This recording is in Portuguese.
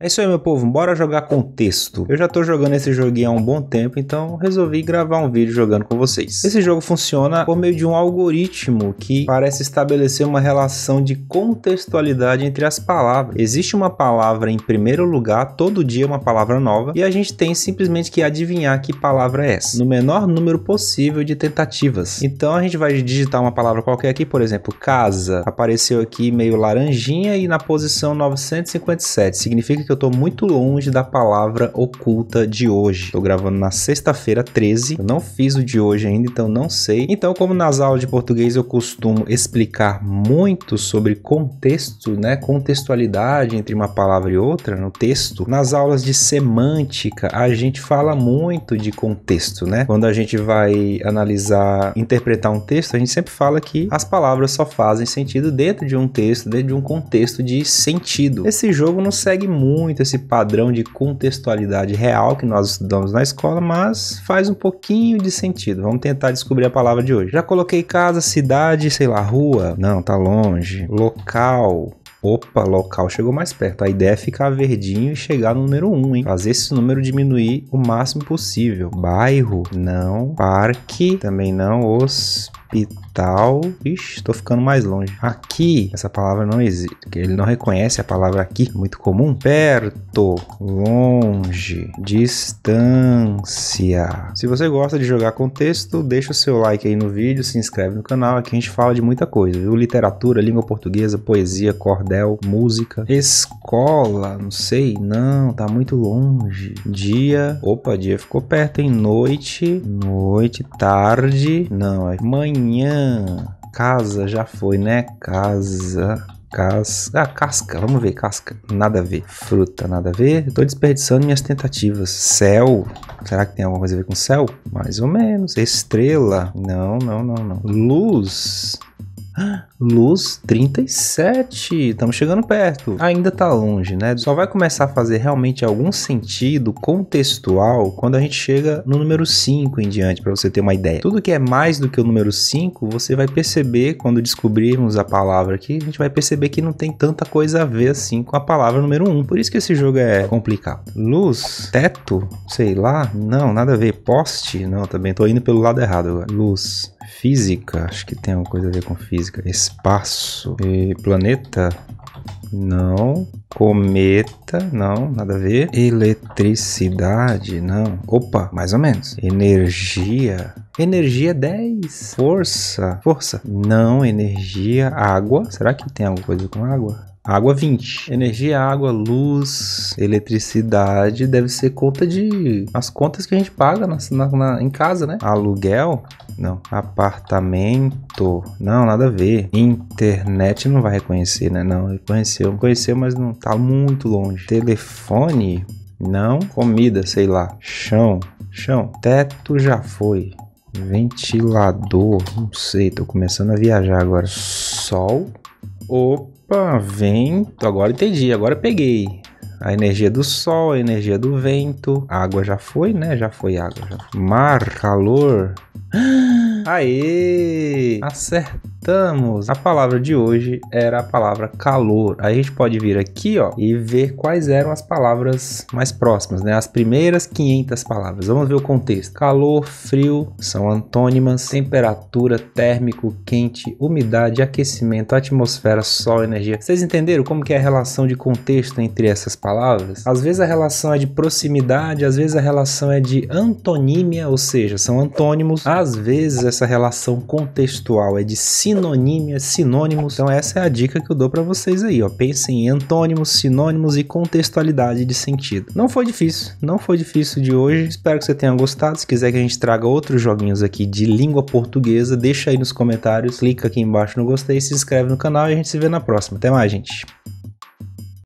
É isso aí, meu povo, bora jogar com texto. Eu já tô jogando esse joguinho há um bom tempo, então resolvi gravar um vídeo jogando com vocês. Esse jogo funciona por meio de um algoritmo que parece estabelecer uma relação de contextualidade entre as palavras. Existe uma palavra em primeiro lugar, todo dia uma palavra nova, e a gente tem simplesmente que adivinhar que palavra é essa, no menor número possível de tentativas. Então a gente vai digitar uma palavra qualquer aqui, por exemplo, casa. Apareceu aqui meio laranjinha e na posição 957, significa que eu tô muito longe da palavra oculta de hoje. Tô gravando na sexta-feira 13, eu não fiz o de hoje ainda, então não sei. Então, como nas aulas de português eu costumo explicar muito sobre contexto, né, contextualidade entre uma palavra e outra no texto, nas aulas de semântica a gente fala muito de contexto, né? Quando a gente vai analisar, interpretar um texto, a gente sempre fala que as palavras só fazem sentido dentro de um texto, dentro de um contexto de sentido. Esse jogo não segue muito muito esse padrão de contextualidade real que nós estudamos na escola, mas faz um pouquinho de sentido. Vamos tentar descobrir a palavra de hoje. Já coloquei casa, cidade, sei lá, rua. Não, tá longe. Local. Opa, local chegou mais perto. A ideia é ficar verdinho e chegar no número 1, hein? Fazer esse número diminuir o máximo possível. Bairro, não. Parque, também não. Os capital. Ixi, tô ficando mais longe. Aqui, essa palavra não existe. Ele não reconhece a palavra aqui, muito comum. Perto, longe, distância. Se você gosta de jogar com texto, deixa o seu like aí no vídeo, se inscreve no canal. Aqui a gente fala de muita coisa, viu? Literatura, língua portuguesa, poesia, cordel, música, escola, não sei, não, tá muito longe. Dia, opa, dia ficou perto, hein? Noite, noite, tarde, não, é manhã manhã. Casa já foi, né? Casa. Cas... Ah, casca. Vamos ver, casca. Nada a ver. Fruta, nada a ver. Tô desperdiçando minhas tentativas. Céu. Será que tem alguma coisa a ver com céu? Mais ou menos. Estrela. Não, não, não, não. Luz. Luz 37. Estamos chegando perto. Ainda está longe, né? Só vai começar a fazer realmente algum sentido contextual quando a gente chega no número 5 em diante, para você ter uma ideia. Tudo que é mais do que o número 5, você vai perceber quando descobrirmos a palavra aqui, a gente vai perceber que não tem tanta coisa a ver assim com a palavra número 1. Um. Por isso que esse jogo é complicado. Luz, teto, sei lá, não, nada a ver. Poste, não, também tô indo pelo lado errado agora. Luz, física, acho que tem alguma coisa a ver com física, espaço e planeta, não, cometa, não, nada a ver, eletricidade, não, opa, mais ou menos, energia, energia 10, força, força, não, energia, água, será que tem alguma coisa com água? Água 20. Energia, água, luz, eletricidade deve ser conta de. as contas que a gente paga na, na, na, em casa, né? Aluguel? Não. Apartamento? Não, nada a ver. Internet não vai reconhecer, né? Não, reconheceu. Conheceu, mas não tá muito longe. Telefone? Não. Comida, sei lá. Chão? Chão. Teto já foi. Ventilador? Não sei, tô começando a viajar agora. Sol? Opa, vento. Agora entendi, agora peguei. A energia do sol, a energia do vento. A água já foi, né? Já foi água. Já Mar, calor. Aê! Acertei! voltamos. A palavra de hoje era a palavra calor. Aí a gente pode vir aqui, ó, e ver quais eram as palavras mais próximas, né? As primeiras 500 palavras. Vamos ver o contexto. Calor, frio, são antônimas. Temperatura, térmico, quente, umidade, aquecimento, atmosfera, sol, energia. Vocês entenderam como que é a relação de contexto entre essas palavras? Às vezes a relação é de proximidade, às vezes a relação é de antonímia, ou seja, são antônimos. Às vezes essa relação contextual é de sim sinonímias, sinônimos. Então essa é a dica que eu dou para vocês aí, ó. Pensem em antônimos, sinônimos e contextualidade de sentido. Não foi difícil, não foi difícil de hoje. Espero que você tenha gostado. Se quiser que a gente traga outros joguinhos aqui de língua portuguesa, deixa aí nos comentários, clica aqui embaixo no gostei, se inscreve no canal e a gente se vê na próxima. Até mais, gente.